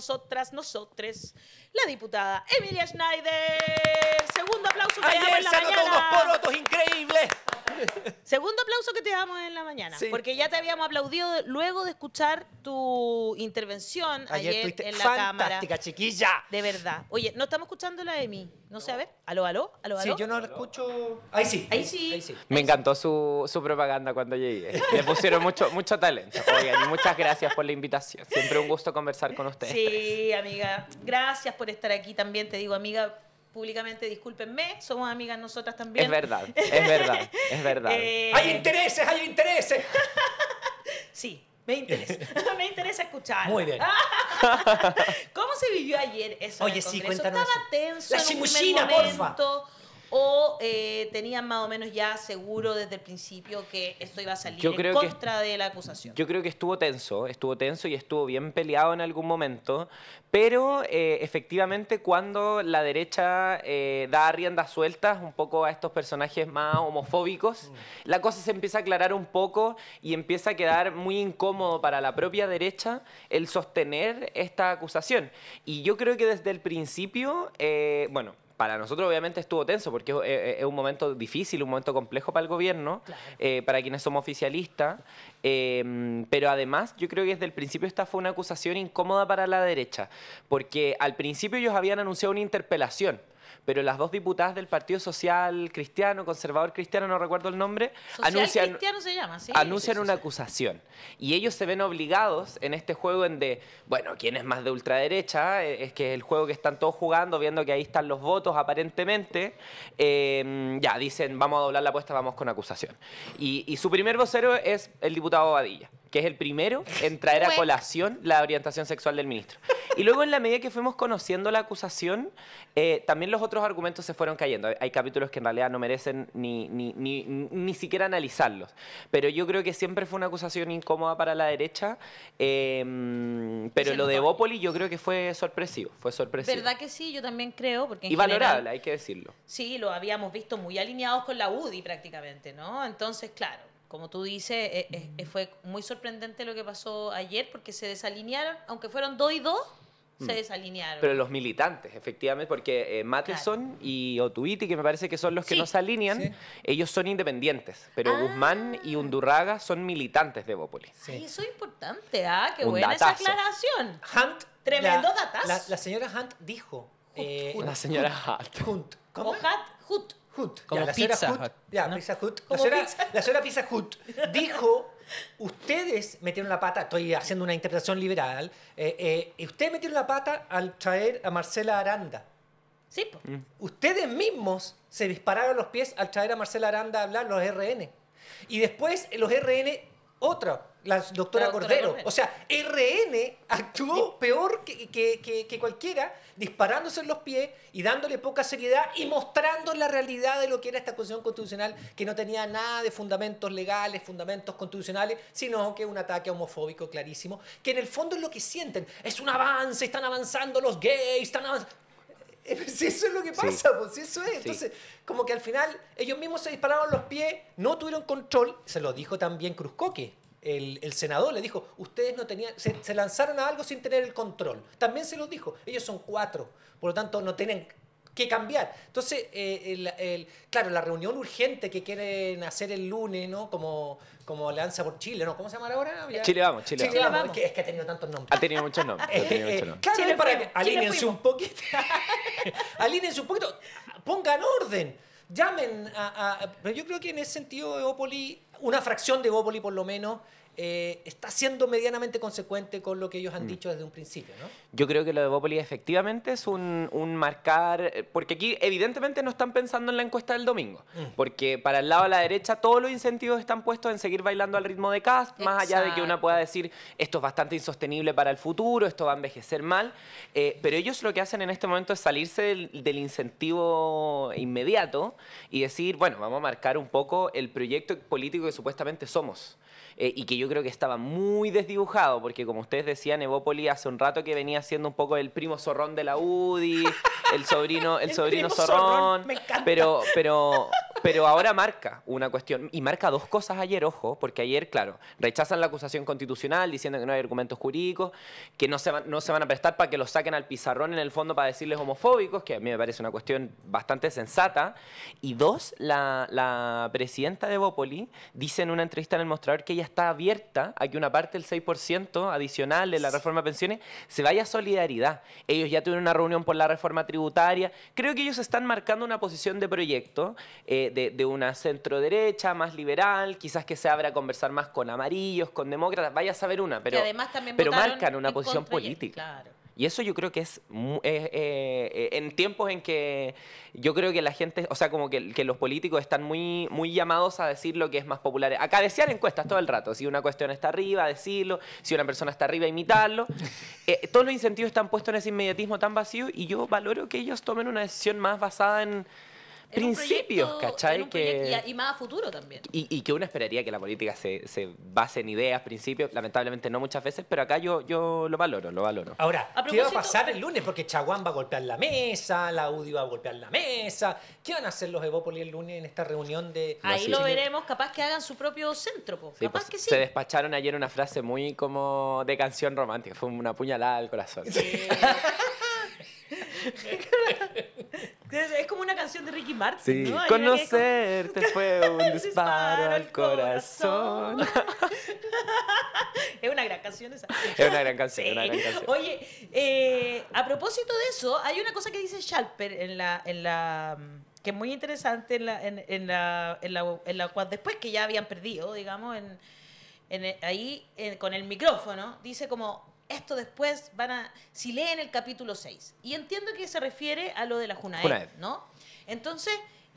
nosotras, nosotres, la diputada Emilia Schneider. Segundo aplauso para Ayer porotos increíbles. Segundo aplauso que te damos en la mañana, porque ya te habíamos aplaudido luego de escuchar tu intervención ayer, en la fantástica, cámara. Fantástica, chiquilla. De verdad. Oye, no estamos escuchando la de mí. No, sé, a ver. ¿Aló, aló? ¿Aló, Sí, yo no la escucho. Ahí sí. Ahí sí. Me encantó su, su, propaganda cuando llegué. Le pusieron mucho, mucho talento. Oigan, muchas gracias por la invitación. Siempre un gusto conversar con ustedes. Sí, amiga. Gracias por estar aquí también, te digo, amiga públicamente, discúlpenme, somos amigas nosotras también. Es verdad, es verdad, es verdad. Eh, ¡Hay intereses, hay intereses! sí, me interesa, me interesa escuchar. Muy bien. ¿Cómo se vivió ayer eso? Oye, sí, cuéntanos. Estaba tenso. La en un momento? o eh, tenían más o menos ya seguro desde el principio que esto iba a salir en contra de la acusación? Yo creo que estuvo tenso, estuvo tenso y estuvo bien peleado en algún momento, pero eh, efectivamente cuando la derecha eh, da riendas sueltas un poco a estos personajes más homofóbicos, mm. la cosa se empieza a aclarar un poco y empieza a quedar muy incómodo para la propia derecha el sostener esta acusación. Y yo creo que desde el principio, bueno, para nosotros obviamente estuvo tenso porque eh, eh, es, un momento difícil, un momento complejo para el gobierno, eh, para quienes somos oficialistas, em, pero además yo creo que desde el principio esta fue una acusación incómoda para la derecha, porque al principio ellos habían anunciado una interpelación pero las dos diputadas del Partido Social Cristiano, Conservador Cristiano, no recuerdo el nombre, anuncian, una acusación. Y ellos se ven obligados en este juego en de, bueno, ¿quién es más de ultraderecha? Eh, es que es el juego que están todos jugando, viendo que ahí están los votos aparentemente. Em, ya, dicen, vamos a doblar la apuesta, vamos con acusación. Y, y su primer vocero es el diputado Badilla que es el primero en traer a colación la orientación sexual del ministro. Y luego, en la medida que fuimos conociendo la acusación, eh, también los otros argumentos se fueron cayendo. Hay capítulos que en realidad no merecen ni, ni, siquiera analizarlos. Pero yo creo que siempre fue una acusación incómoda para la derecha. Em, pero lo de Bópoli yo creo que fue sorpresivo. Fue sorpresivo. ¿Verdad que sí? Yo también creo. Porque y valorable, hay que decirlo. Sí, lo habíamos visto muy alineados con la UDI prácticamente, ¿no? Entonces, claro como tú dices, eh, eh, eh, fue muy sorprendente lo que pasó ayer porque se desalinearon, aunque fueron dos y dos, se mm. desalinearon. Pero los militantes, efectivamente, porque eh, Matheson y Otuiti, que me parece que son los que no se alinean, ellos son independientes, pero ah. Guzmán y Undurraga son militantes de Bópolis. Sí. eso es importante, ah, qué buena esa aclaración. Hunt, tremendo datazo. La, señora Hunt dijo. una la señora Hunt. ¿Cómo? O Hunt, Hunt la señora, pizza? Hut dijo ustedes metieron la pata, estoy haciendo una interpretación liberal, eh, eh, ustedes metieron la pata al traer a Marcela Aranda. Sí. Mm. Ustedes mismos se dispararon los pies al traer a Marcela Aranda a hablar los RN. Y después los RN otra, la doctora, Cordero. O sea, RN actuó peor que, cualquiera, disparándose en los pies y dándole poca seriedad y mostrando la realidad de lo que era esta cuestión Constitucional, que no tenía nada de fundamentos legales, fundamentos constitucionales, sino que un ataque homofóbico clarísimo, que en el fondo es lo que sienten. Es un avance, están avanzando los gays, están avanzando. si eso es lo que pasa, pues si eso es. Entonces, como que al final ellos mismos se dispararon los pies, no tuvieron control. Se lo dijo también Cruzcoque, el, senador, le dijo, ustedes no tenían, se, lanzaron a algo sin tener el control. También se los dijo, ellos son cuatro, por lo tanto no tienen que cambiar. Entonces, eh, el, claro, la reunión urgente que quieren hacer el lunes, ¿no? Como, como Alianza por Chile, ¿no? ¿Cómo se llama ahora? Chile vamos, Chile, Chile vamos. Es, que, ha tenido tantos nombres. Ha tenido muchos nombres. Eh, eh, claro, Chile para que alínense un poquito. alínense un poquito. Pongan orden. Llamen a, Pero yo creo que en ese sentido Eopoli una fracción de Gópoli por lo menos eh, está siendo medianamente consecuente con lo que ellos han mm. dicho desde un principio, ¿no? Yo creo que lo de Bópoli efectivamente es un, marcar, eh, porque aquí evidentemente no están pensando en la encuesta del domingo, mm. porque para el lado de la derecha todos los incentivos están puestos en seguir bailando al ritmo de Cast, más allá de que una pueda decir esto es bastante insostenible para el futuro, esto va a envejecer mal, eh, pero ellos lo que hacen en este momento es salirse del incentivo inmediato y decir, bueno, vamos a marcar un poco el proyecto político supuestamente somos. Eh, y que yo creo que estaba muy desdibujado, porque como ustedes decían, Evópoli hace un rato que venía siendo un poco el primo zorrón de la UDI, el sobrino, el, sobrino zorrón. Pero, pero pero ahora marca una cuestión, y marca dos cosas ayer, ojo, porque ayer, claro, rechazan la acusación constitucional diciendo que no hay argumentos jurídicos, que no se, van, no se van a prestar para que lo saquen al pizarrón en el fondo para decirles homofóbicos, que a mí me parece una cuestión bastante sensata. Y dos, la, presidenta de Bópoli dice en una entrevista en el mostrador que ella está abierta a que una parte del 6% adicional de la reforma de pensiones se vaya a solidaridad. Ellos ya tuvieron una reunión por la reforma tributaria. Creo que ellos están marcando una posición de proyecto. Eh, de, una centro derecha más liberal, quizás que se abra a conversar más con amarillos, con demócratas, vaya a saber una, pero, pero marcan una posición política. Y eso yo creo que es eh, en tiempos en que yo creo que la gente, o sea, como que, los políticos están muy, muy llamados a decir lo que es más popular. acá decían encuestas todo el rato. Si una cuestión está arriba, decirlo. Si una persona está arriba, imitarlo. Eh, todos los incentivos están puestos en ese inmediatismo tan vacío y yo valoro que ellos tomen una decisión más basada en principios, ¿cachai? Y, más a futuro también. Y, que uno esperaría que la política se, base en ideas, principios, lamentablemente no muchas veces, pero acá yo, lo valoro, lo valoro. Ahora, a ¿qué va a pasar el lunes? Porque Chaguán va a golpear la mesa, la UDI va a golpear la mesa. ¿Qué van a hacer los Evópolis el lunes en esta reunión de... Ahí lo veremos, capaz que hagan su propio centro, capaz pues, que sí. Se despacharon ayer una frase muy como de canción romántica, fue una puñalada al corazón. Sí. Es como una canción de Ricky Martin. Sí. ¿no? Conocerte fue un disparo al corazón. es una gran canción esa. Es una gran canción. Una gran canción. Oye, eh, a propósito de eso, hay una cosa que dice Schalper en la, en la mm, que es muy interesante en la, en, la, en después que ya habían perdido, digamos, en, en ahí con el micrófono, dice como esto después van a, si leen el capítulo 6, y entiendo que se refiere a lo de la Junaed, ¿no? Entonces,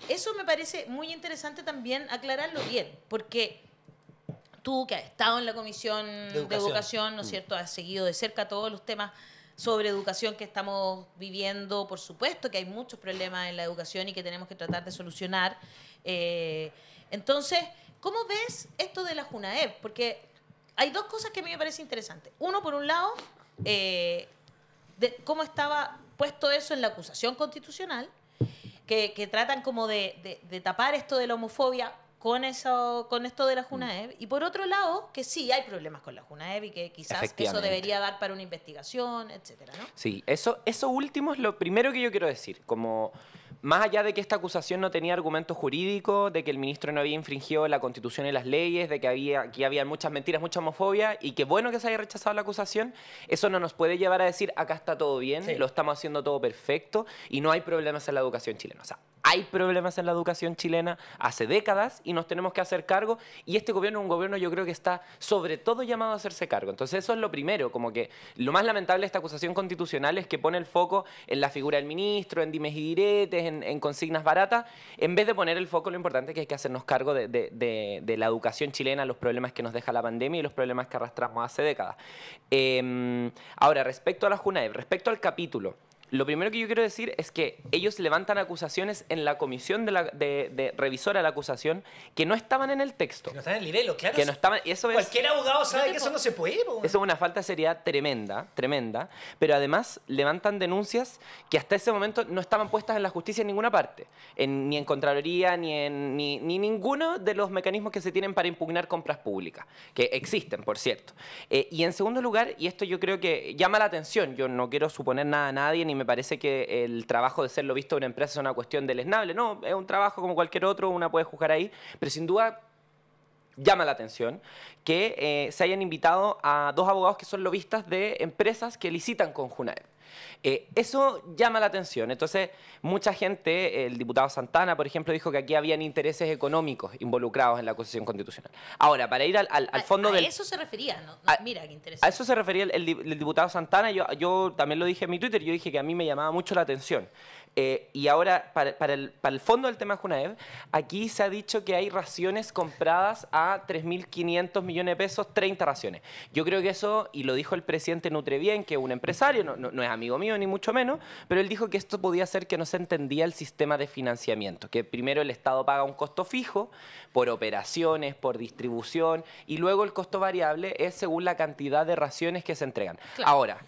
eso me parece muy interesante también aclararlo bien, porque tú que has estado en la Comisión de Educación, ¿no es mm. cierto?, has seguido de cerca todos los temas sobre educación que estamos viviendo, por supuesto que hay muchos problemas en la educación y que tenemos que tratar de solucionar. Eh, entonces, ¿cómo ves esto de la Junaed? Porque hay dos cosas que a mí me parece interesante. Uno, por un lado, eh, de cómo estaba puesto eso en la acusación constitucional, que, tratan como de, tapar esto de la homofobia con eso con esto de la Junaev. Mm. Y por otro lado, que sí hay problemas con la Junaev y que quizás eso debería dar para una investigación, etc. ¿no? Sí, eso, eso último es lo primero que yo quiero decir. Como más allá de que esta acusación no tenía argumento jurídico, de que el ministro no había infringido la constitución y las leyes, de que había, aquí había muchas mentiras, mucha homofobia, y que bueno que se haya rechazado la acusación, eso no nos puede llevar a decir, acá está todo bien, lo estamos haciendo todo perfecto, y no hay problemas en la educación chilena. sea, hay problemas en la educación chilena hace décadas y nos tenemos que hacer cargo y este gobierno es un gobierno yo creo que está sobre todo llamado a hacerse cargo. Entonces eso es lo primero, como que lo más lamentable de esta acusación constitucional es que pone el foco en la figura del ministro, en dimes y diretes, en, consignas baratas, en vez de poner el foco lo importante que es que hacernos cargo de, la educación chilena, los problemas que nos deja la pandemia y los problemas que arrastramos hace décadas. Em, ahora, respecto a la JUNAEB, respecto al capítulo, lo primero que yo quiero decir es que ellos levantan acusaciones en la comisión de, la, de, revisora de la acusación que no estaban en el texto. Que no estaban en el libelo, claro. es, cualquier abogado sabe que eso no se puede. Eso es una falta de seriedad tremenda, tremenda. Pero además levantan denuncias que hasta ese momento no estaban puestas en la justicia en ninguna parte. ni en Contraloría, ni en ni, ninguno de los mecanismos que se tienen para impugnar compras públicas, que existen, por cierto. Eh, y en segundo lugar, y esto yo creo que llama la atención, yo no quiero suponer nada a nadie ni me me parece que el trabajo de serlo visto de una empresa es una cuestión del No, es un trabajo como cualquier otro, una puede juzgar ahí, pero sin duda llama la atención que eh, se hayan invitado a dos abogados que son lobistas de empresas que licitan con Junaed. Eh, eso llama la atención. Entonces, mucha gente, el diputado Santana, por ejemplo, dijo que aquí habían intereses económicos involucrados en la acusación constitucional. Ahora, para ir al, fondo de a eso se refería, Mira, qué interesante. A eso se refería el, diputado Santana. Yo, yo también lo dije en mi Twitter, yo dije que a mí me llamaba mucho la atención eh, y ahora, para, el, fondo del tema Junaev, aquí se ha dicho que hay raciones compradas a 3.500 millones de pesos, 30 raciones. Yo creo que eso, y lo dijo el presidente Nutrebien, que es un empresario, no, es amigo mío ni mucho menos, pero él dijo que esto podía ser que no se entendía el sistema de financiamiento, que primero el Estado paga un costo fijo por operaciones, por distribución, y luego el costo variable es según la cantidad de raciones que se entregan. Ahora,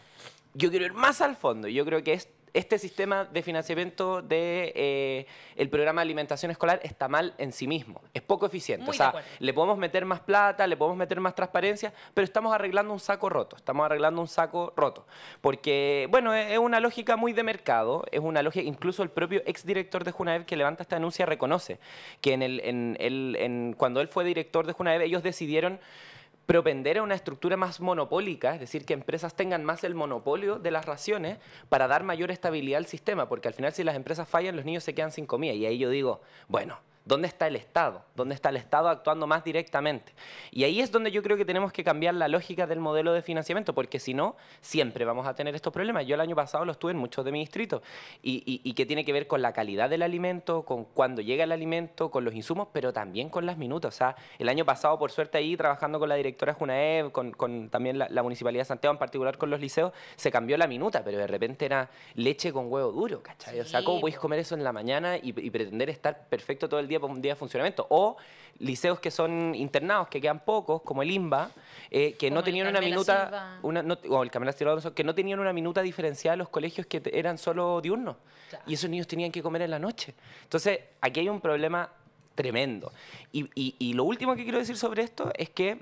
yo quiero ir más al fondo, yo creo que es este sistema de financiamiento del de, eh, el programa de alimentación escolar está mal en sí mismo, es poco eficiente. o sea, le podemos meter más plata, le podemos meter más transparencia, pero estamos arreglando un saco roto, estamos arreglando un saco roto. Porque, bueno, es una lógica muy de mercado, es una lógica, incluso el propio exdirector de Junaev que levanta esta denuncia reconoce que en el, cuando él fue director de Junaev ellos decidieron propender a una estructura más monopólica, es decir, que empresas tengan más el monopolio de las raciones para dar mayor estabilidad al sistema, porque al final si las empresas fallan, los niños se quedan sin comida. Y ahí yo digo, bueno, ¿Dónde está el Estado? ¿Dónde está el Estado actuando más directamente? Y ahí es donde yo creo que tenemos que cambiar la lógica del modelo de financiamiento, porque si no, siempre vamos a tener estos problemas. Yo el año pasado los tuve en muchos de mis distritos, y, que tiene que ver con la calidad del alimento, con cuándo llega el alimento, con los insumos, pero también con las minutas. O sea, el año pasado, por suerte, ahí trabajando con la directora Junaev, con, también la, Municipalidad de Santiago, en particular con los liceos, se cambió la minuta, pero de repente era leche con huevo duro, ¿cachai? o sea, ¿cómo podéis comer eso en la mañana y pretender estar perfecto todo el día? día, día de funcionamiento. O liceos que son internados, que quedan pocos, como el IMBA, eh, que no tenían una minuta, una, o el que no tenían una minuta diferenciada de los colegios que eran solo diurnos. Y esos niños tenían que comer en la noche. Entonces, aquí hay un problema tremendo. Y, y lo último que quiero decir sobre esto es que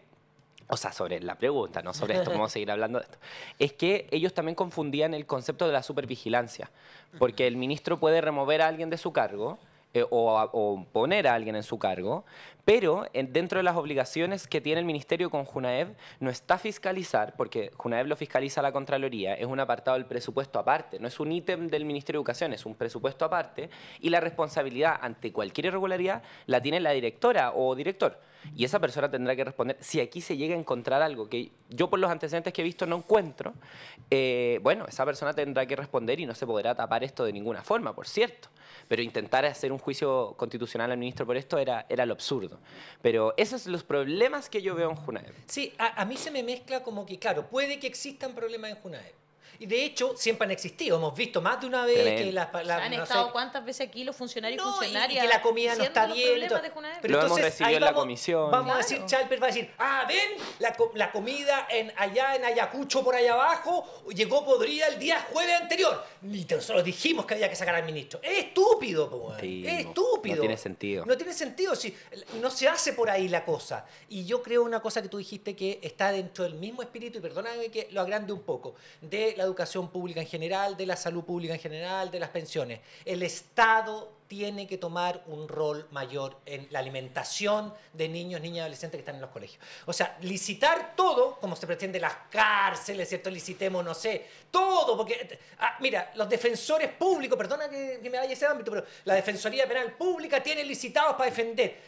o sea, sobre la pregunta, no sobre esto, vamos a seguir hablando de esto, es que ellos también confundían el concepto de la supervigilancia, porque el ministro puede remover a alguien de su cargo, eh, o, poner a alguien en su cargo, pero dentro de las obligaciones que tiene el Ministerio con Junaev no está fiscalizar, porque Junaev lo fiscaliza la Contraloría, es un apartado del presupuesto aparte, no es un ítem del Ministerio de Educación, es un presupuesto aparte, y la responsabilidad ante cualquier irregularidad la tiene la directora o director. Y esa persona tendrá que responder si aquí se llega a encontrar algo que yo por los antecedentes que he visto no encuentro. Eh, bueno, esa persona tendrá que responder y no se podrá tapar esto de ninguna forma, por cierto. Pero intentar hacer un juicio constitucional al ministro por esto era, era lo absurdo. Pero esos son los problemas que yo veo en Junaev. Sí, a, mí se me mezcla como que, claro, puede que existan problemas en Junaev de hecho, siempre han existido. Hemos visto más de una vez que las. han estado cuántas veces aquí los funcionarios y funcionarias. Y que la comida no está bien. Pero Lo entonces, vamos, la comisión. Vamos a decir, Chalper va a decir, ah, ven, la, la, comida en, allá en Ayacucho, por allá abajo, llegó podrida el día jueves anterior. Ni nosotros dijimos que había que sacar al ministro. Es estúpido, po, es estúpido. No, tiene sentido. No tiene sentido. Si, no se hace por ahí la cosa. Y yo creo una cosa que tú dijiste que está dentro del mismo espíritu, y perdóname que lo agrande un poco, de la educación pública en general, de la salud pública en general, de las pensiones. El Estado tiene que tomar un rol mayor en la alimentación de niños, niñas y adolescentes que están en los colegios. O sea, licitar todo, como se pretende las cárceles, ¿cierto? Licitemos, no sé, todo, porque, ah, mira, los defensores públicos, perdona que, me vaya ese ámbito, pero la Defensoría Penal Pública tiene licitados para defender.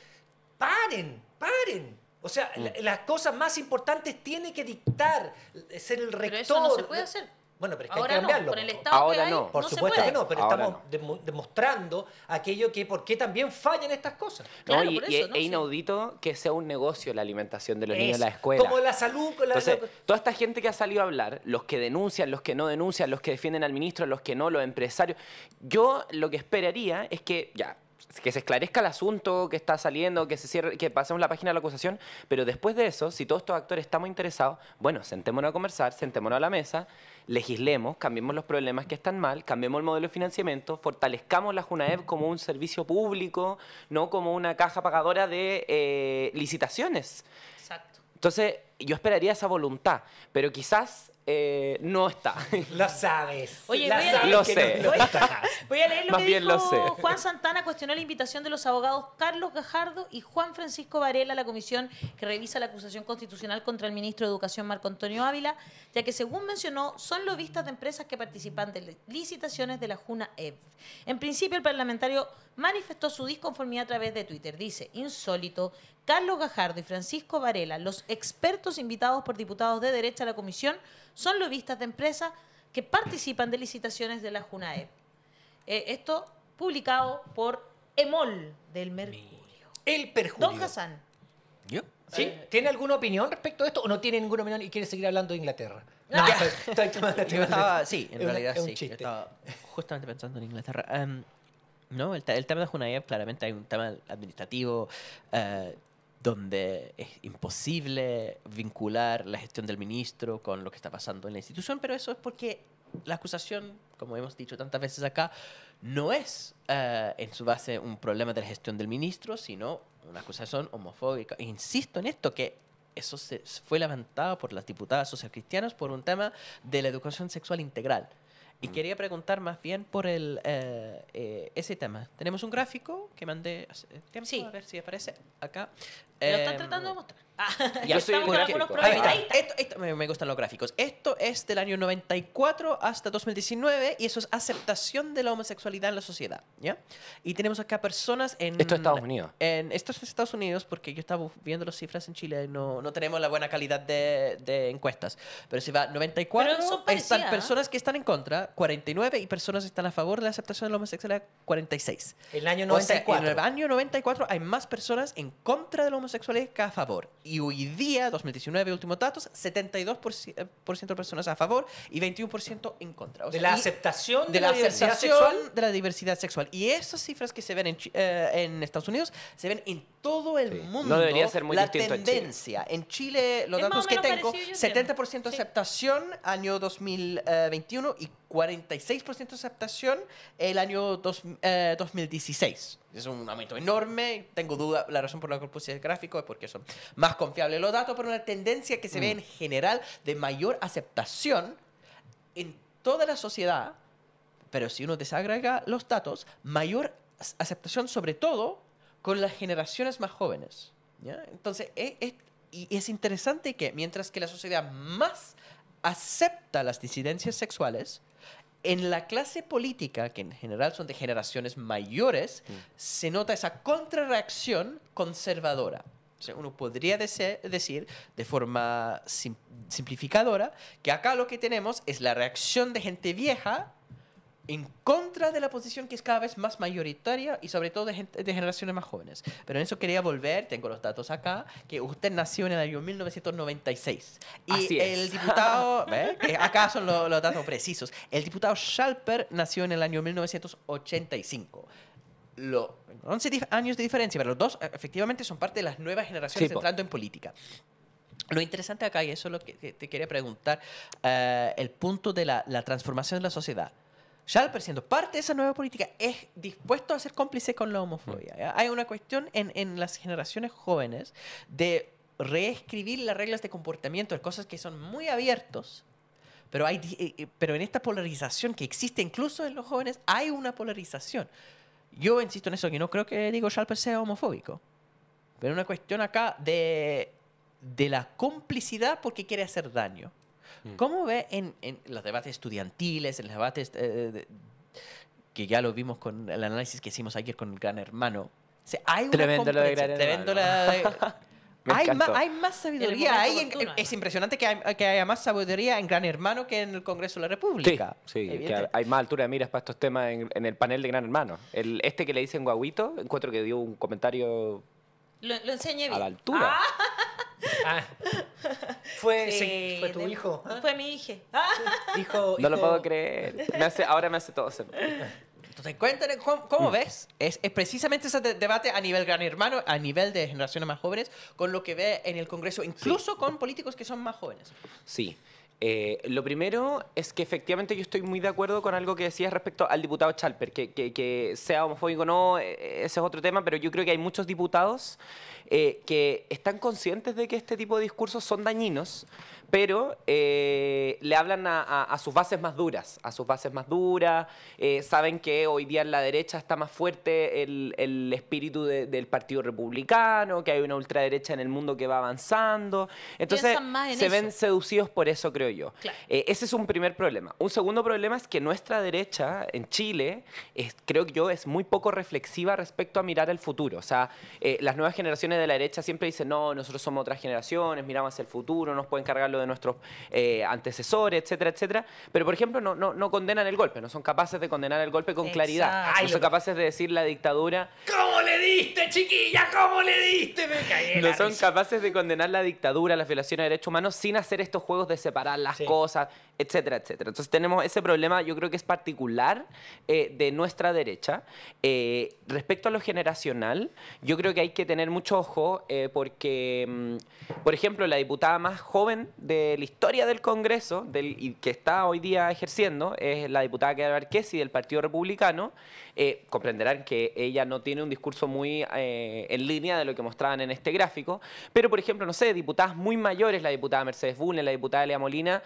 Paren, paren, o sea, mm. las cosas más importantes tiene que dictar, ser el rector. Pero eso no se puede hacer. Bueno, pero es que ahora hay que cambiarlo. No, por ahora no. Por supuesto que no, pero estamos demostrando aquello que por qué también fallan estas cosas. Claro, y, e inaudito que sea un negocio la alimentación de los niños en la escuela. Como la salud. toda esta gente que ha salido a hablar, los que denuncian, los que no denuncian, los que defienden al ministro, los que no, los empresarios, yo lo que esperaría es que, ya, que se esclarezca el asunto que está saliendo, que se cierre, que pasemos la página de la acusación, pero después de eso, si todos estos actores estamos interesados, bueno, sentémonos a conversar, sentémonos a la mesa, legislemos, cambiemos los problemas que están mal, cambiemos el modelo de financiamiento, fortalezcamos la Junaev como un servicio público, no como una caja pagadora de eh, licitaciones. Exacto. Entonces, yo esperaría esa voluntad, pero quizás eh, no está. Lo sabes. Oye, lo sé. voy a leer lo que dijo lo sé. Juan Santana cuestionó la invitación de los abogados Carlos Gajardo y Juan Francisco Varela a la comisión que revisa la acusación constitucional contra el ministro de Educación Marco Antonio Ávila, ya que según mencionó, son lobistas de empresas que participan de licitaciones de la Juna EV. En principio, el parlamentario manifestó su disconformidad a través de Twitter. Dice, insólito Carlos Gajardo y Francisco Varela, los expertos invitados por diputados de derecha a la comisión, son lobistas de empresas que participan de licitaciones de la JUNAEP. Eh, esto publicado por EMOL del Mercurio. El perjuicio. Don Hassan. ¿Yo? Eh, ¿Tiene alguna opinión respecto a esto o no tiene ninguna opinión y quiere seguir hablando de Inglaterra? No, sí, en realidad sí. justamente pensando en Inglaterra. Em, no, el, tema de Junaep, claramente hay un tema administrativo. Eh, donde es imposible vincular la gestión del ministro con lo que está pasando en la institución, pero eso es porque la acusación, como hemos dicho tantas veces acá, no es eh, en su base un problema de la gestión del ministro, sino una acusación homofóbica. insisto en esto, que eso fue levantado por las diputadas cristianas por un tema de la educación sexual integral. Y quería preguntar más bien por el, eh, eh, ese tema. Tenemos un gráfico que mandé hace tiempo, a ver si aparece acá. Lo están tratando de em, mostrar ya me, me, gustan los gráficos. Esto es del año 94 hasta 2019 y eso es aceptación de la homosexualidad en la sociedad. ¿ya? Y tenemos acá personas en... Esto es Estados Unidos. En, esto es Estados Unidos porque yo estaba viendo las cifras en Chile no, no tenemos la buena calidad de, encuestas. Pero si va 94, están ¿eh? personas que están en contra, 49 y personas que están a favor de la aceptación de la homosexualidad, 46. El año 94. en el año 94 hay más personas en contra de la homosexualidad que a favor. Y hoy día, 2019, últimos datos, 72% de personas a favor y 21% en contra. de la aceptación de, la, sexual. de la diversidad sexual. Y esas cifras que se ven en, eh, Estados Unidos se ven en todo el mundo. No debería ser muy la distinto tendencia. En Chile, en Chile los datos que tengo, 70% de aceptación año 2021 eh, y 46% de aceptación el año 2016. Eh, es un aumento enorme. Tengo duda, la razón por la que puse el gráfico es porque son más confiables los datos, pero una tendencia que se ve mm. en general de mayor aceptación en toda la sociedad. Pero si uno desagrega los datos, mayor aceptación sobre todo con las generaciones más jóvenes. Entonces, es, e, y es interesante que mientras que la sociedad más acepta las disidencias sexuales, en la clase política, que en general son de generaciones mayores, mm. se nota esa contrarreacción conservadora. uno podría decir de forma simplificadora que acá lo que tenemos es la reacción de gente vieja en contra de la posición que es cada vez más mayoritaria y sobre todo de, de generaciones más jóvenes. Pero en eso quería volver, tengo los datos acá, que usted nació en el año 1996. Y Así es. el diputado, eh, acá son los, datos precisos, el diputado Schalper nació en el año 1985 11 años de diferencia, pero los dos eh, efectivamente son parte de las nuevas generaciones entrando en política. Lo interesante acá, y eso es lo que te quería preguntar, eh, el punto de la transformación de la sociedad ya siendo parte de esa nueva política, es dispuesto a ser cómplice con la homofobia. Hay una cuestión en, las generaciones jóvenes de reescribir las reglas de comportamiento, de cosas que son muy abiertos, pero, hay, eh, eh, pero en esta polarización que existe incluso en los jóvenes, hay una polarización. Yo insisto en eso, que no creo que Diego Schalper sea homofóbico, pero una cuestión acá de, de la complicidad porque quiere hacer daño. Mm. ¿Cómo ve en, los debates estudiantiles, en los debates eh, eh, que ya lo vimos con el análisis que hicimos ayer con el Gran Hermano? O hay de Gran Hermano. Hay, más sabiduría. es impresionante que, haya más sabiduría en Gran Hermano que en el Congreso de la República. Sí, hay más altura de miras para estos temas en, el panel de Gran Hermano. este que le dicen guaguito, encuentro que dio un comentario lo, A la altura. Ah. Ah. fue, tu hijo. Fue mi hija. Ah. hijo, No lo puedo creer. Me hace, ahora me hace todo Entonces, ¿cómo, ves? Es, precisamente ese debate a nivel gran hermano, a nivel de generaciones más jóvenes, con lo que ve en el Congreso, incluso con políticos que son más jóvenes. Sí. Eh, lo primero es que efectivamente yo estoy muy de acuerdo con algo que decías respecto al diputado Chalper, que, que, sea homofóbico o no, eh, ese es otro tema, pero yo creo que hay muchos diputados eh, que están conscientes de que este tipo de discursos son dañinos pero eh, le hablan a, sus bases más duras, a sus bases más duras, eh, saben que hoy día en la derecha está más fuerte el, espíritu del Partido Republicano, que hay una ultraderecha en el mundo que va avanzando, entonces se ven seducidos por eso, creo yo. Eh, ese es un primer problema. Un segundo problema es que nuestra derecha en Chile, es, creo yo, es muy poco reflexiva respecto a mirar el futuro. O sea, las nuevas generaciones de la derecha siempre dicen, no, nosotros somos otras generaciones, miramos el futuro, nos pueden cargar de nuestros eh, antecesores, etcétera, etcétera, pero por ejemplo no, no, condenan el golpe, no son capaces de condenar el golpe con claridad, no son capaces de decir la dictadura... ¿Cómo le diste, chiquilla? ¿Cómo le diste? Me caí No son capaces de condenar la dictadura, las violaciones de derechos humanos sin hacer estos juegos de separar las cosas, etcétera, etcétera. Entonces tenemos ese problema, yo creo que es particular eh, de nuestra derecha. Eh, respecto a lo generacional, yo creo que hay que tener mucho ojo porque, mm, por ejemplo, la diputada más joven de la historia del Congreso, del, y que está hoy día ejerciendo, es la diputada Clara Arquesi del Partido Republicano. Eh, comprenderán que ella no tiene un discurso muy eh, en línea de lo que mostraban en este gráfico, pero por ejemplo, no sé, diputadas muy mayores, la diputada Mercedes Bulnes, la diputada Lea Molina,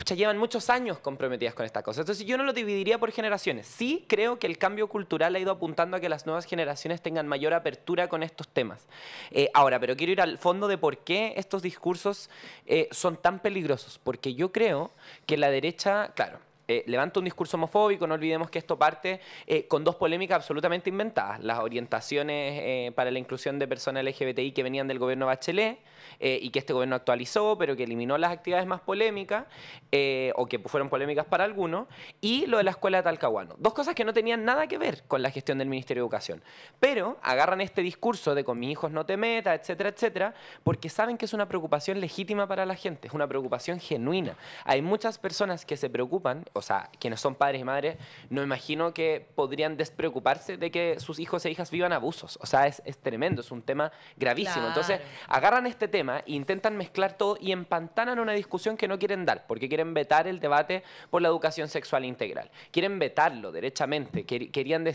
pucha, llevan muchos años comprometidas con esta cosa. Entonces yo no lo dividiría por generaciones. Sí creo que el cambio cultural ha ido apuntando a que las nuevas generaciones tengan mayor apertura con estos temas. Eh, ahora, pero quiero ir al fondo de por qué estos discursos eh, son tan peligrosos. Porque yo creo que la derecha, claro, eh, levanta un discurso homofóbico, no olvidemos que esto parte eh, con dos polémicas absolutamente inventadas, las orientaciones eh, para la inclusión de personas LGBTI que venían del gobierno Bachelet y que este gobierno actualizó, pero que eliminó las actividades más polémicas o que fueron polémicas para algunos, y lo de la escuela de Talcahuano. Dos cosas que no tenían nada que ver con la gestión del Ministerio de Educación, pero agarran este discurso de con mis hijos no te metas, etcétera, etcétera, porque saben que es una preocupación legítima para la gente, es una preocupación genuina. Hay muchas personas que se preocupan, o sea, quienes son padres y madres, no imagino que podrían despreocuparse de que sus hijos e hijas vivan abusos. O sea, es, tremendo, es un tema gravísimo. Entonces, agarran este tema e intentan mezclar todo y empantanan una discusión que no quieren dar, porque quieren vetar el debate por la educación sexual integral. Quieren vetarlo derechamente, querían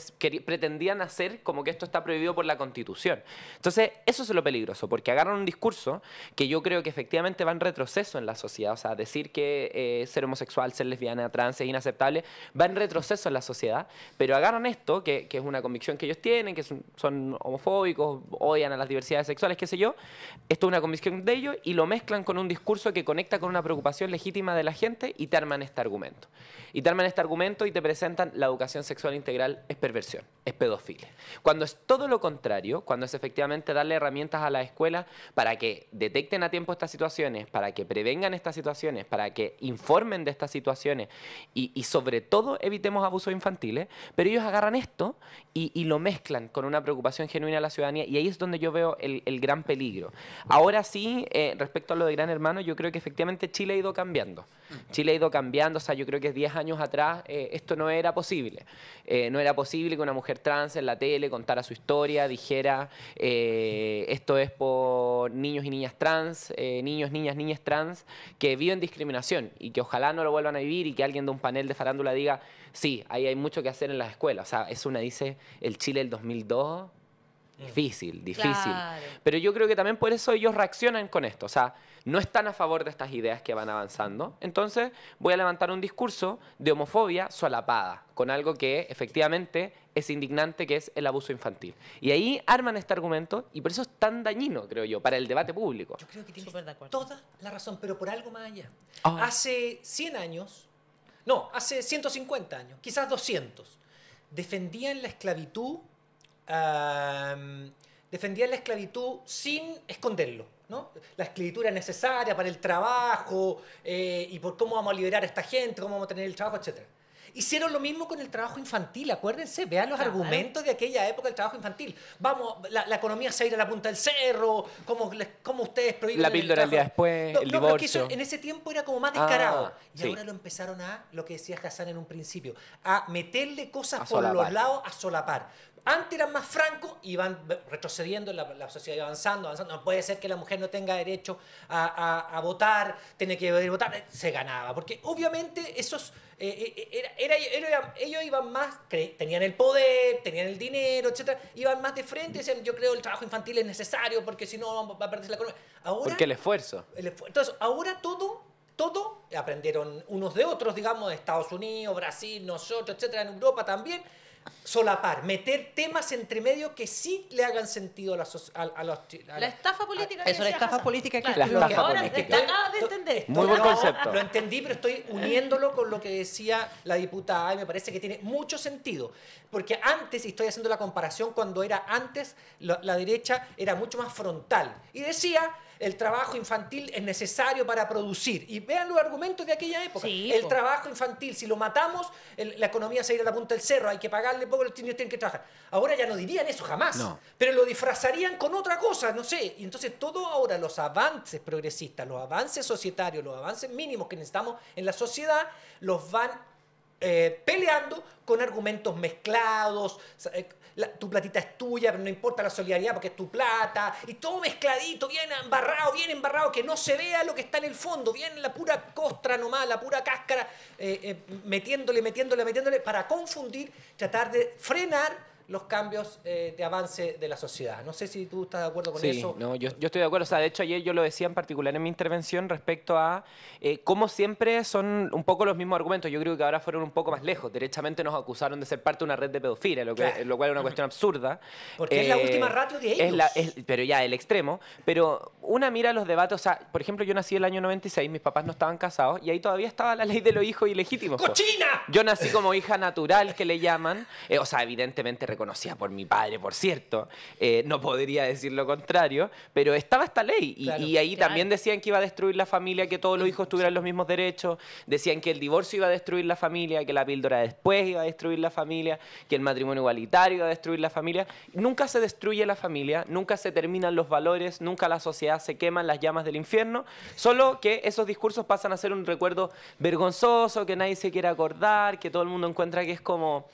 pretendían hacer como que esto está prohibido por la Constitución. Entonces, eso es lo peligroso, porque agarran un discurso que yo creo que efectivamente va en retroceso en la sociedad. O sea, decir que eh, ser homosexual, ser lesbiana, trans, es inaceptable, va en retroceso en la sociedad, pero agarran esto, que, es una convicción que ellos tienen, que son, homofóbicos, odian a las diversidades sexuales, qué sé yo, esto es una convicción de ellos y lo mezclan con un discurso que conecta con una preocupación legítima de la gente y te arman este argumento. Y te arman este argumento y te presentan la educación sexual integral es perversión, es pedofilia. Cuando es todo lo contrario, cuando es efectivamente darle herramientas a la escuela para que detecten a tiempo estas situaciones, para que prevengan estas situaciones, para que informen de estas situaciones, y, sobre todo evitemos abusos infantiles, pero ellos agarran esto y, lo mezclan con una preocupación genuina a la ciudadanía y ahí es donde yo veo el, gran peligro. Ahora sí, eh, respecto a lo de Gran Hermano, yo creo que efectivamente Chile ha ido cambiando. Chile ha ido cambiando, o sea, yo creo que 10 años atrás eh, esto no era posible. Eh, no era posible que una mujer trans en la tele contara su historia, dijera, eh, esto es por niños y niñas trans, niños, niñas, niñas trans, que viven discriminación y que ojalá no lo vuelvan a vivir y que alguien de un panel de farándula diga, sí, ahí hay mucho que hacer en las escuelas. O sea, eso una dice, el Chile del 2002 Difícil, difícil. Pero yo creo que también por eso ellos reaccionan con esto. O sea, no están a favor de estas ideas que van avanzando. Entonces voy a levantar un discurso de homofobia solapada, con algo que efectivamente es indignante, que es el abuso infantil. Y ahí arman este argumento y por eso es tan dañino, creo yo, para el debate público. Yo creo que tiene toda la razón, pero por algo más allá. Ah. Hace 100 años, no, hace 150 años, quizás 200, defendían la esclavitud defendía defendían la esclavitud sin esconderlo. ¿no? La esclavitud era necesaria para el trabajo eh, y por cómo vamos a liberar a esta gente, cómo vamos a tener el trabajo, etc. Hicieron lo mismo con el trabajo infantil, acuérdense, vean los argumentos de aquella época del trabajo infantil. Vamos, la, economía se ha a a la punta del cerro, como, ustedes prohíben. La píldora el después, no, el divorcio. en ese tiempo era como más descarado. Ah, y ahora lo empezaron a, lo que decía Hassan en un principio, a meterle cosas por los lados, a solapar. Antes eran más francos y van retrocediendo, la, sociedad avanzando, avanzando. No puede ser que la mujer no tenga derecho a, votar, tiene que votar. Se ganaba, porque obviamente esos, eh, eh, eh, era, ellos iban más, tenían el poder, tenían el dinero, etcétera, iban más de frente, decían, yo creo el trabajo infantil es necesario porque si no va a perderse la economía. Ahora, porque el esfuerzo. Entonces, ahora todo, todo, aprendieron unos de otros, digamos, de Estados Unidos, Brasil, nosotros, etcétera, en Europa también, solapar, meter temas entre medio que sí le hagan sentido a, la, los, la estafa política. eso, la estafa política que, claro, estafa ahora política. Este, de entender. Muy buen concepto. Lo entendí, pero estoy uniéndolo con lo que decía la diputada y me parece que tiene mucho sentido. Porque antes, y estoy haciendo la comparación, cuando era antes, la derecha era mucho más frontal y decía el trabajo infantil es necesario para producir. Y vean los argumentos de aquella época. el trabajo infantil, si lo matamos, la economía se irá a la punta del cerro, hay que pagarle poco, los niños tienen que trabajar. Ahora ya no dirían eso jamás, pero lo disfrazarían con otra cosa, no sé. Y entonces todo ahora, los avances progresistas, los avances societarios, los avances mínimos que necesitamos en la sociedad, los van eh, peleando con argumentos mezclados. Eh, tu platita es tuya, pero no importa la solidaridad porque es tu plata, y todo mezcladito, bien embarrado, bien embarrado, que no se vea lo que está en el fondo, viene la pura costra nomás, la pura cáscara, eh, eh, metiéndole, metiéndole, metiéndole, para confundir, tratar de frenar los cambios eh, de avance de la sociedad. No sé si tú estás de acuerdo con eso. No, yo, estoy de acuerdo. O sea, de hecho, ayer yo lo decía en particular en mi intervención respecto a eh, cómo siempre son un poco los mismos argumentos. Yo creo que ahora fueron un poco más lejos. Derechamente nos acusaron de ser parte de una red de pedofilia, lo, cual es una cuestión absurda. Porque es la eh, última ratio de ellos. pero ya, el extremo. Pero una mira los debates. O sea, por ejemplo, yo nací el año 96, mis papás no estaban casados y ahí todavía estaba la ley de los hijos ilegítimos. ¡Cochina! Yo nací como hija natural, que le llaman. o sea, evidentemente conocía por mi padre, por cierto, eh, no podría decir lo contrario, pero estaba esta ley y, ahí también decían que iba a destruir la familia, que todos los hijos tuvieran los mismos derechos, decían que el divorcio iba a destruir la familia, que la píldora después iba a destruir la familia, que el matrimonio igualitario iba a destruir la familia. Nunca se destruye la familia, nunca se terminan los valores, nunca la sociedad se quema en las llamas del infierno, solo que esos discursos pasan a ser un recuerdo vergonzoso, que nadie se quiere acordar, que todo el mundo encuentra que es como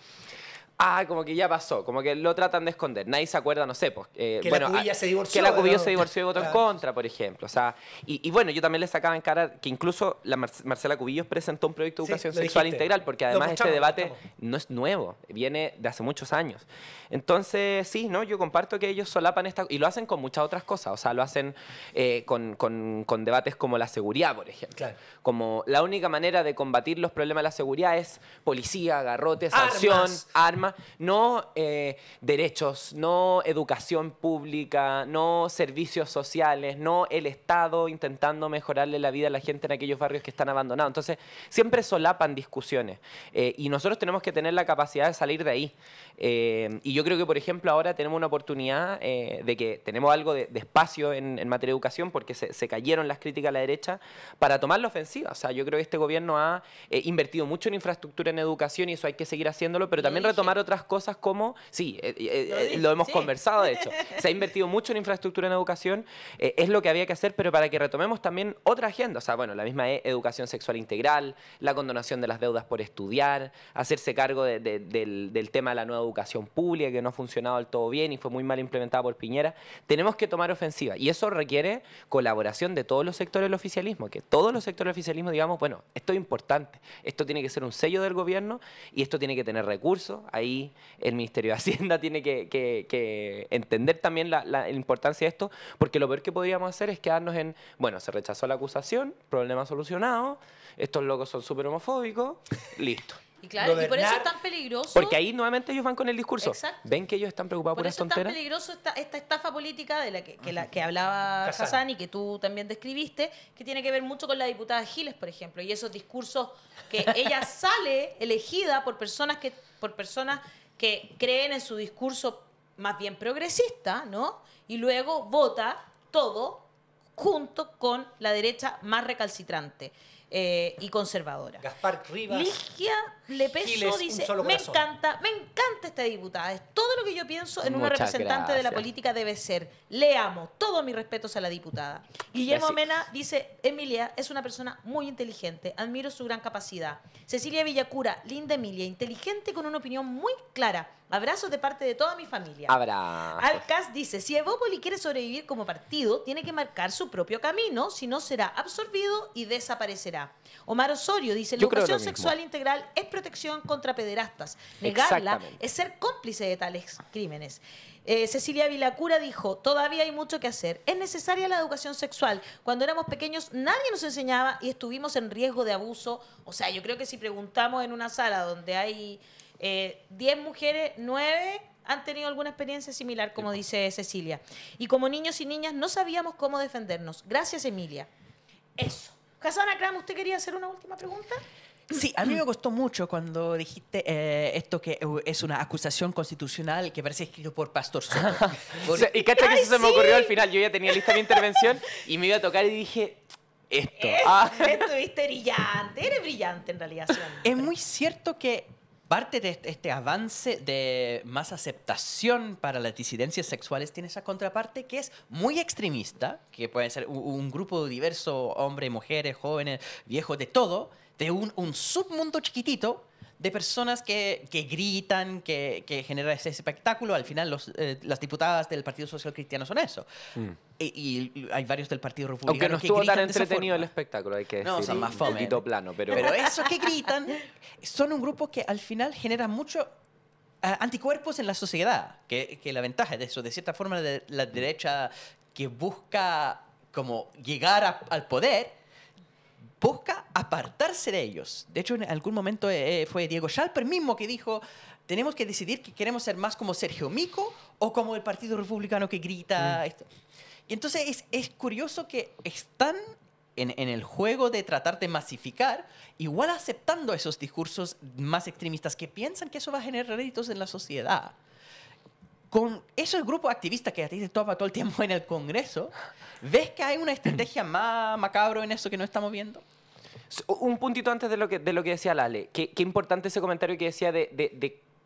ah, como que ya pasó, como que lo tratan de esconder. Nadie se acuerda, no sé, pues. Eh, que bueno, la cubilla ah, se divorció. Que la se divorció y votó en contra, por ejemplo. O sea, y, bueno, yo también le sacaba en cara que incluso la Marcela Cubillos presentó un proyecto de educación sexual integral, porque además este debate no es nuevo, viene de hace muchos años. Entonces, sí, ¿no? Yo comparto que ellos solapan esta. Y lo hacen con muchas otras cosas. O sea, lo hacen eh, con, debates como la seguridad, por ejemplo. Como la única manera de combatir los problemas de la seguridad es policía, garrote, sanción, armas no eh, derechos, no educación pública, no servicios sociales, no el Estado intentando mejorarle la vida a la gente en aquellos barrios que están abandonados. Entonces, siempre solapan discusiones eh, y nosotros tenemos que tener la capacidad de salir de ahí. Eh, y yo creo que, por ejemplo, ahora tenemos una oportunidad de que tenemos algo de, espacio en, materia de educación porque se, se, cayeron las críticas a la derecha para tomar la ofensiva. O sea, yo creo que este gobierno ha invertido mucho en infraestructura en educación y eso hay que seguir haciéndolo, pero también retomar otras cosas como, sí, eh, eh, eh, lo hemos conversado de hecho, se ha invertido mucho en infraestructura en educación, es lo que había que hacer, pero para que retomemos también otra agenda, o sea, bueno, la misma e, educación sexual integral, la condonación de las deudas por estudiar, hacerse cargo del, tema de la nueva educación pública, que no ha funcionado del todo bien y fue muy mal implementada por Piñera, tenemos que tomar ofensiva y eso requiere colaboración de todos los sectores del oficialismo, que todos los sectores del oficialismo digamos, bueno, esto es importante, esto tiene que ser un sello del gobierno y esto tiene que tener recursos, ahí el Ministerio de Hacienda tiene que, entender también la, importancia de esto, porque lo peor que podríamos hacer es quedarnos en, bueno, se rechazó la acusación, problema solucionado, estos locos son súper homofóbicos, listo. Y claro, y por eso es tan peligroso. Porque ahí nuevamente ellos van con el discurso. Ven que ellos están preocupados por, por eso es tan peligroso esta, estafa política de la que, hablaba y que tú también describiste, que tiene que ver mucho con la diputada Giles, por ejemplo, y esos discursos que ella sale elegida por personas que por personas que creen en su discurso más bien progresista, ¿no? Y luego vota todo junto con la derecha más recalcitrante. Eh, y conservadora. Gaspar Rivas. Ligia Lepeso dice, me encanta, me encanta esta diputada. Es todo lo que yo pienso en una representante de la política debe ser. Le amo. Todos mis respetos a la diputada. Guillermo Mena dice, Emilia es una persona muy inteligente. Admiro su gran capacidad. Cecilia Villacura, linda Emilia, inteligente con una opinión muy clara Abrazos de parte de toda mi familia. Abrazos. Alcas dice, si Evópoli quiere sobrevivir como partido, tiene que marcar su propio camino, si no será absorbido y desaparecerá. Omar Osorio dice, la educación sexual integral es protección contra pederastas. Negarla es ser cómplice de tales crímenes. Eh, Cecilia Vilacura dijo, todavía hay mucho que hacer. Es necesaria la educación sexual. Cuando éramos pequeños nadie nos enseñaba y estuvimos en riesgo de abuso. O sea, yo creo que si preguntamos en una sala donde hay 10 eh, mujeres, 9 han tenido alguna experiencia similar, como dice Cecilia. Y como niños y niñas no sabíamos cómo defendernos. Gracias, Emilia. Eso. casana Kram, ¿usted quería hacer una última pregunta? Sí, a mí me costó mucho cuando dijiste eh, esto que eh, es una acusación constitucional que parece escrito por Pastor y cacha que eso se me ocurrió al final. Yo ya tenía lista mi intervención y me iba a tocar y dije, esto. Ah. Estuviste brillante, eres brillante en realidad. Es muy cierto que parte de este, este avance de más aceptación para las disidencias sexuales tiene esa contraparte que es muy extremista, que puede ser un, un grupo diverso, hombres, mujeres, jóvenes, viejos, de todo, de un, un submundo chiquitito de personas que, gritan, que, que, genera ese espectáculo. Al final, eh, las diputadas del Partido Social Cristiano son eso. Mm. Y, hay varios del Partido Republicano. Aunque no estuvo tan entretenido el espectáculo, hay que decir. No, más fome. Un poquito plano, pero. Pero esos que gritan son un grupo que al final genera mucho eh, anticuerpos en la sociedad, que, la ventaja de eso, de cierta forma, de la derecha que busca como llegar al poder, busca apartarse de ellos. De hecho, en algún momento eh, eh, fue Diego Schalper mismo que dijo, tenemos que decidir que queremos ser más como Sergio Mico o como el Partido Republicano que grita. Mm. Esto. Y entonces es, curioso que están en, en, el juego de tratar de masificar, igual aceptando esos discursos más extremistas que piensan que eso va a generar réditos en la sociedad con esos grupos activistas que a ti te topa todo el tiempo en el Congreso, ¿ves que hay una estrategia más macabro en eso que no estamos viendo? Un puntito antes de lo que, de lo que decía Lale, que, importante ese comentario que decía de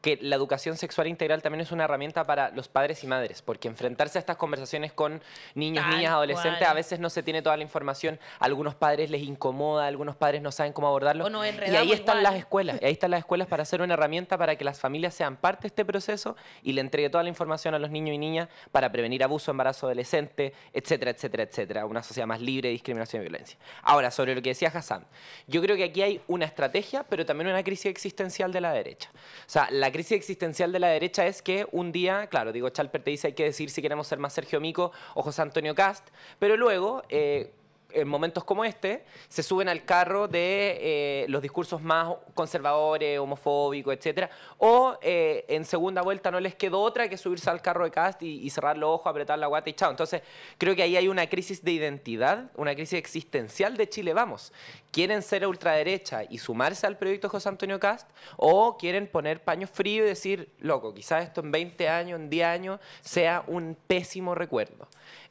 que la educación sexual integral también es una herramienta para los padres y madres, porque enfrentarse a estas conversaciones con niños, niñas, adolescentes, a veces no se tiene toda la información, algunos padres les incomoda, algunos padres no saben cómo abordarlo. y ahí están las escuelas, y ahí están las escuelas para hacer una herramienta para que las familias sean parte de este proceso y le entregue toda la información a los niños y niñas para prevenir abuso, embarazo adolescente, etcétera, etcétera, etcétera. Una sociedad más libre de discriminación y violencia. Ahora, sobre lo que decía Hassan, yo creo que aquí hay una estrategia, pero también una crisis existencial de la derecha. O sea, la crisis existencial de la derecha es que un día, claro, digo, Chalper te dice hay que decir si queremos ser más Sergio Mico o José Antonio Cast, pero luego... Eh, en momentos como este, se suben al carro de eh, los discursos más conservadores, homofóbicos, etcétera, o eh, en segunda vuelta no les quedó otra que subirse al carro de Cast y, cerrar los ojos, apretar la guata y chao. Entonces, creo que ahí hay una crisis de identidad, una crisis existencial de Chile, vamos. ¿Quieren ser ultraderecha y sumarse al proyecto José Antonio Cast o quieren poner paño frío y decir, loco, quizás esto en 20 años, en 10 años, sea un pésimo recuerdo?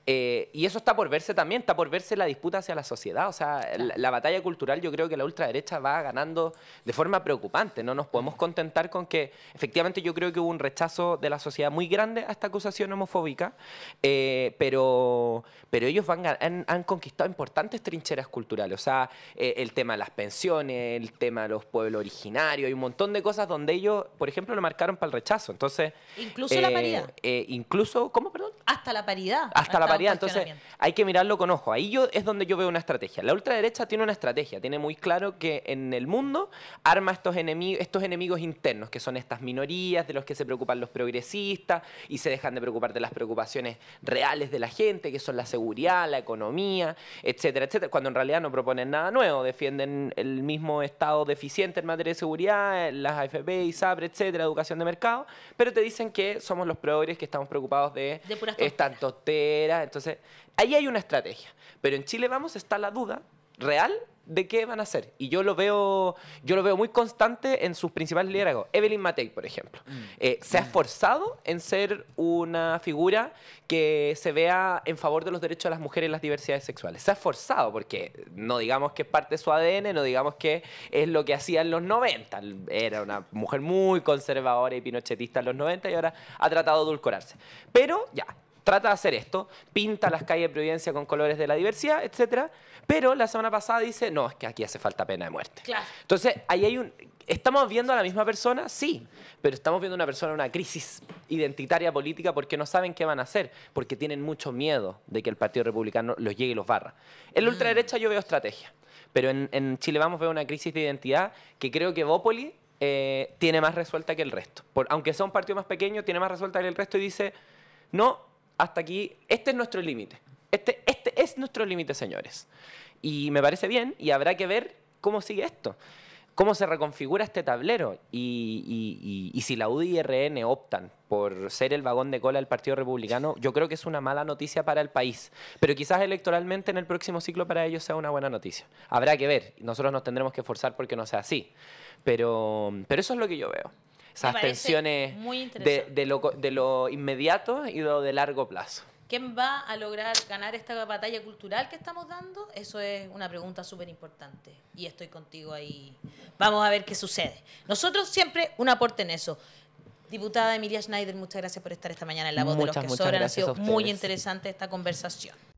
Eh, y eso está por verse también, está por verse la disputa hacia la sociedad. O sea, la, batalla cultural yo creo que la ultraderecha va ganando de forma preocupante. No nos podemos contentar con que efectivamente yo creo que hubo un rechazo de la sociedad muy grande a esta acusación homofóbica, eh, pero, pero ellos han, conquistado importantes trincheras culturales. O sea, eh, el tema de las pensiones, el tema de los pueblos originarios, hay un montón de cosas donde ellos, por ejemplo, lo marcaron para el rechazo. Entonces, incluso la paridad. incluso, ¿cómo, perdón? Hasta la paridad. Hasta, hasta la paridad entonces hay que mirarlo con ojo. Ahí yo, es donde yo veo una estrategia. La ultraderecha tiene una estrategia, tiene muy claro que en el mundo arma estos enemigos, estos enemigos internos, que son estas minorías de los que se preocupan los progresistas y se dejan de preocupar de las preocupaciones reales de la gente, que son la seguridad, la economía, etcétera, etcétera, cuando en realidad no proponen nada nuevo, defienden el mismo estado deficiente en materia de seguridad, eh, las AFP, ISAPRE, etcétera, educación de mercado, pero te dicen que somos los progres que estamos preocupados de, de toteras entonces, ahí hay una estrategia. Pero en Chile Vamos está la duda real de qué van a hacer. Y yo lo veo, yo lo veo muy constante en sus principales liderazgos. Evelyn Matei, por ejemplo, mm. eh, se ha mm. esforzado en ser una figura que se vea en favor de los derechos de las mujeres y las diversidades sexuales. Se ha esforzado porque no digamos que es parte de su ADN, no digamos que es lo que hacía en los 90. Era una mujer muy conservadora y pinochetista en los 90 y ahora ha tratado de edulcorarse. Pero ya, trata de hacer esto, pinta las calles de Providencia con colores de la diversidad, etcétera, Pero la semana pasada dice, no, es que aquí hace falta pena de muerte. Entonces, ahí hay un... ¿Estamos viendo a la misma persona? Sí, pero estamos viendo a una persona una crisis identitaria política porque no saben qué van a hacer, porque tienen mucho miedo de que el Partido Republicano los llegue y los barra. En la mm. ultraderecha yo veo estrategia, pero en, Chile Vamos a ver una crisis de identidad que creo que Bópoli eh, tiene más resuelta que el resto. aunque sea un partido más pequeño, tiene más resuelta que el resto y dice, no, hasta aquí, este es nuestro límite. Este, este es nuestro límite, señores. Y me parece bien y habrá que ver cómo sigue esto cómo se reconfigura este tablero y, si la UDI y RN optan por ser el vagón de cola del Partido Republicano, yo creo que es una mala noticia para el país, pero quizás electoralmente en el próximo ciclo para ellos sea una buena noticia. Habrá que ver, nosotros nos tendremos que esforzar porque no sea así, pero, pero eso es lo que yo veo esas tensiones de, lo, inmediato y lo de largo plazo. ¿Quién va a lograr ganar esta batalla cultural que estamos dando? Eso es una pregunta súper importante. Y estoy contigo ahí. Vamos a ver qué sucede. Nosotros siempre un aporte en eso. Diputada Emilia Schneider, muchas gracias por estar esta mañana en La Voz de los que sobran. Ha sido muy interesante esta conversación.